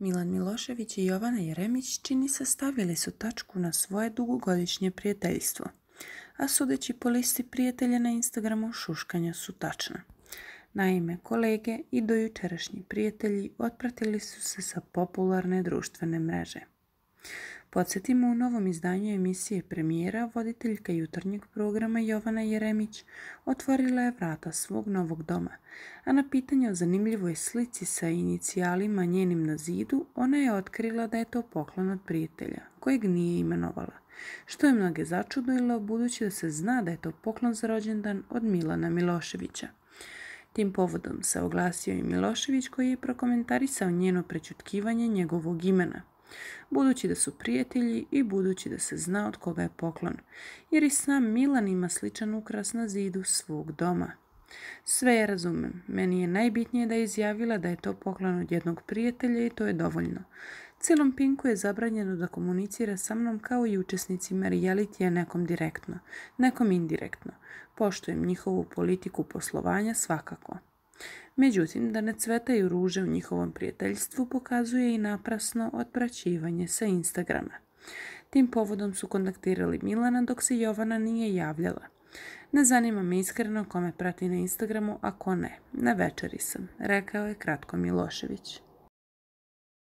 Milan Milošević i Jovana Jeremić čini se stavili su tačku na svoje dugogodišnje prijateljstvo, a sudeći po listi prijatelja na Instagramu šuškanja su tačna. Naime, kolege i dojučerašnji prijatelji otpratili su se sa popularne društvene mreže. Podsjetimo, u novom izdanju emisije premijera voditeljka jutarnjeg programa Jovana Jeremić otvorila je vrata svog novog doma, a na pitanje o zanimljivoj slici sa inicijalima njenim na zidu, ona je otkrila da je to poklon od prijatelja, kojeg nije imenovala, što je mnoge začudilo budući da se zna da je to poklon za rođendan od Milana Miloševića. Tim povodom se oglasio i Milošević koji je prokomentarisao njeno prečutkivanje njegovog imena – budući da su prijatelji i budući da se zna od koga je poklon, jer i sam Milan ima sličan ukras na zidu svog doma. Sve je razumem, meni je najbitnije da je izjavila da je to poklon od jednog prijatelja i to je dovoljno. Cijelom Pinku je zabranjeno da komunicira sa mnom kao i učesnicima realitija nekom direktno, nekom indirektno. Poštujem njihovu politiku poslovanja svakako. Međutim, da ne cvetaju ruže u njihovom prijateljstvu pokazuje i naprasno otpraćivanje sa Instagrama. Tim povodom su kontaktirali Milana dok se Jovana nije javljala. Ne zanima me iskreno kome prati na Instagramu, ako ne. Na večeri sam, rekao je kratko Milošević.